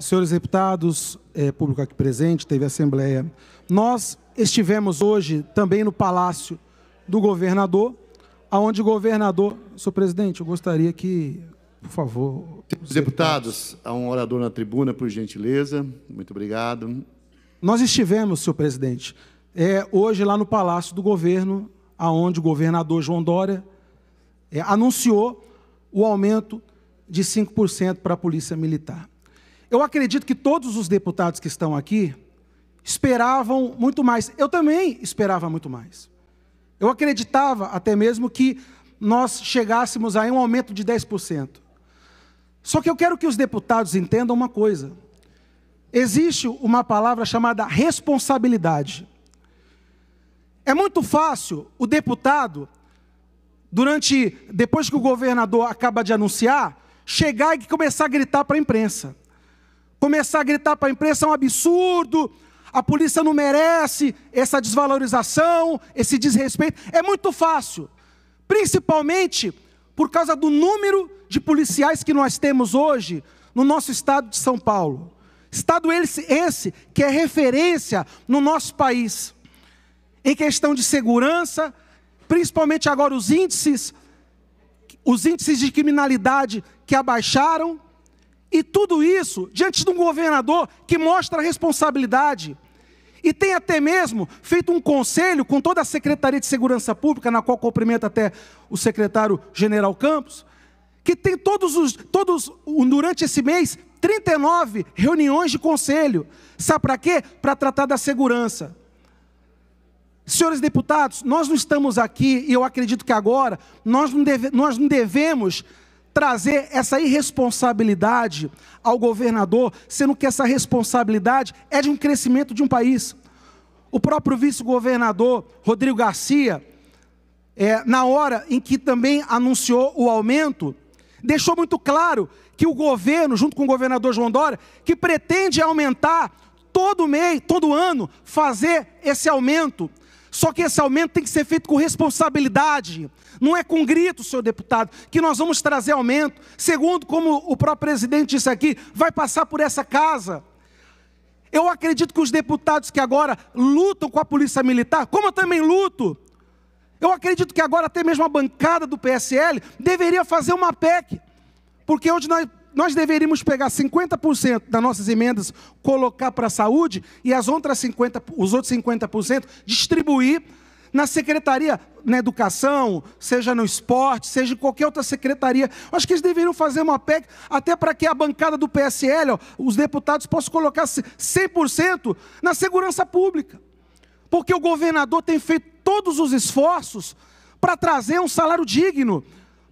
senhores deputados, é, público aqui presente, teve assembleia. Nós estivemos hoje também no Palácio do Governador, aonde o governador... Senhor presidente, eu gostaria que, por favor... Deputados, deputados, há um orador na tribuna, por gentileza. Muito obrigado. Nós estivemos, senhor presidente, é, hoje lá no Palácio do Governo, aonde o governador João Dória é, anunciou o aumento de 5% para a Polícia Militar. Eu acredito que todos os deputados que estão aqui esperavam muito mais. Eu também esperava muito mais. Eu acreditava até mesmo que nós chegássemos a um aumento de 10%. Só que eu quero que os deputados entendam uma coisa. Existe uma palavra chamada responsabilidade. É muito fácil o deputado, durante, depois que o governador acaba de anunciar, chegar e começar a gritar para a imprensa começar a gritar para a imprensa é um absurdo, a polícia não merece essa desvalorização, esse desrespeito. É muito fácil, principalmente por causa do número de policiais que nós temos hoje no nosso estado de São Paulo. Estado esse, esse que é referência no nosso país em questão de segurança, principalmente agora os índices, os índices de criminalidade que abaixaram, e tudo isso diante de um governador que mostra responsabilidade. E tem até mesmo feito um conselho com toda a Secretaria de Segurança Pública, na qual cumprimento até o secretário-general Campos, que tem todos os, todos, durante esse mês, 39 reuniões de conselho. Sabe para quê? Para tratar da segurança. Senhores deputados, nós não estamos aqui, e eu acredito que agora, nós não, deve, nós não devemos trazer essa irresponsabilidade ao governador, sendo que essa responsabilidade é de um crescimento de um país. O próprio vice-governador Rodrigo Garcia, é, na hora em que também anunciou o aumento, deixou muito claro que o governo, junto com o governador João Dória, que pretende aumentar todo mês, todo ano, fazer esse aumento só que esse aumento tem que ser feito com responsabilidade. Não é com grito, senhor deputado, que nós vamos trazer aumento. Segundo, como o próprio presidente disse aqui, vai passar por essa casa. Eu acredito que os deputados que agora lutam com a polícia militar, como eu também luto, eu acredito que agora até mesmo a bancada do PSL deveria fazer uma PEC. Porque hoje nós nós deveríamos pegar 50% das nossas emendas, colocar para a saúde e as outras 50, os outros 50% distribuir na secretaria, na educação, seja no esporte, seja em qualquer outra secretaria. Acho que eles deveriam fazer uma PEC até para que a bancada do PSL, ó, os deputados possam colocar 100% na segurança pública. Porque o governador tem feito todos os esforços para trazer um salário digno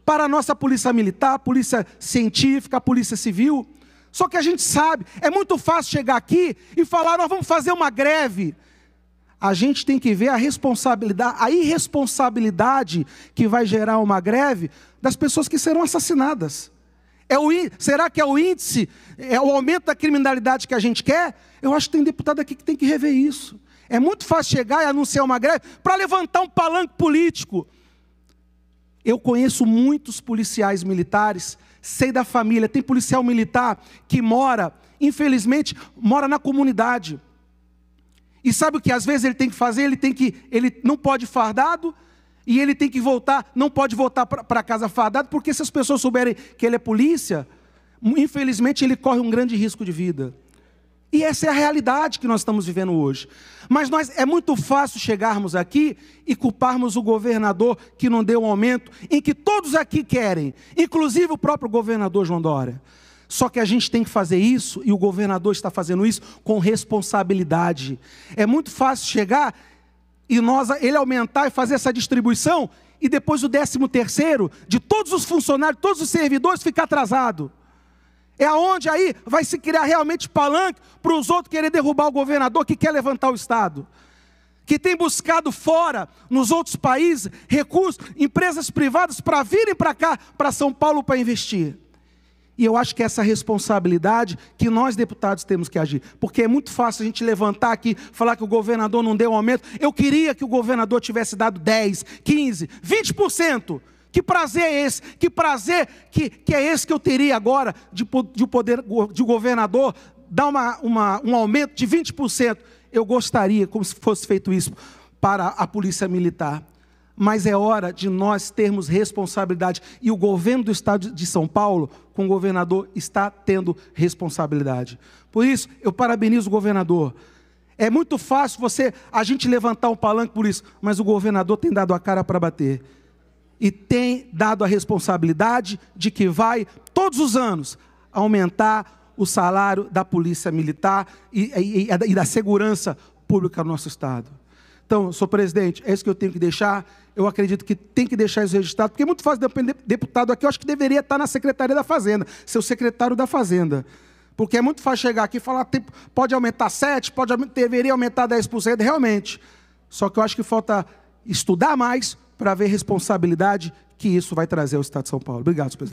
para a nossa polícia militar, polícia científica, polícia civil. Só que a gente sabe, é muito fácil chegar aqui e falar, nós vamos fazer uma greve. A gente tem que ver a responsabilidade, a irresponsabilidade que vai gerar uma greve das pessoas que serão assassinadas. É o, será que é o índice, é o aumento da criminalidade que a gente quer? Eu acho que tem deputado aqui que tem que rever isso. É muito fácil chegar e anunciar uma greve para levantar um palanque político. Eu conheço muitos policiais militares, sei da família. Tem policial militar que mora, infelizmente, mora na comunidade. E sabe o que às vezes ele tem que fazer? Ele tem que, ele não pode fardado e ele tem que voltar, não pode voltar para casa fardado, porque se as pessoas souberem que ele é polícia, infelizmente ele corre um grande risco de vida. E essa é a realidade que nós estamos vivendo hoje. Mas nós é muito fácil chegarmos aqui e culparmos o governador que não deu um aumento, em que todos aqui querem, inclusive o próprio governador João Dória. Só que a gente tem que fazer isso e o governador está fazendo isso com responsabilidade. É muito fácil chegar e nós ele aumentar e fazer essa distribuição e depois o décimo terceiro de todos os funcionários, todos os servidores ficar atrasado. É aonde aí vai se criar realmente palanque para os outros querer derrubar o governador que quer levantar o Estado. Que tem buscado fora, nos outros países, recursos, empresas privadas para virem para cá, para São Paulo, para investir. E eu acho que é essa responsabilidade que nós deputados temos que agir. Porque é muito fácil a gente levantar aqui, falar que o governador não deu um aumento. Eu queria que o governador tivesse dado 10, 15, 20%. Que prazer é esse? Que prazer que, que é esse que eu teria agora de, de poder de governador dar uma, uma, um aumento de 20%? Eu gostaria, como se fosse feito isso para a polícia militar. Mas é hora de nós termos responsabilidade. E o governo do estado de São Paulo, com o governador, está tendo responsabilidade. Por isso, eu parabenizo o governador. É muito fácil você a gente levantar um palanque por isso, mas o governador tem dado a cara para bater e tem dado a responsabilidade de que vai, todos os anos, aumentar o salário da polícia militar e, e, e da segurança pública no nosso Estado. Então, senhor presidente, é isso que eu tenho que deixar. Eu acredito que tem que deixar isso registrado, porque é muito fácil de deputado aqui, eu acho que deveria estar na Secretaria da Fazenda, ser o secretário da Fazenda. Porque é muito fácil chegar aqui e falar, pode aumentar 7, pode, deveria aumentar 10%, realmente. Só que eu acho que falta estudar mais, para ver a responsabilidade que isso vai trazer ao Estado de São Paulo. Obrigado, presidente.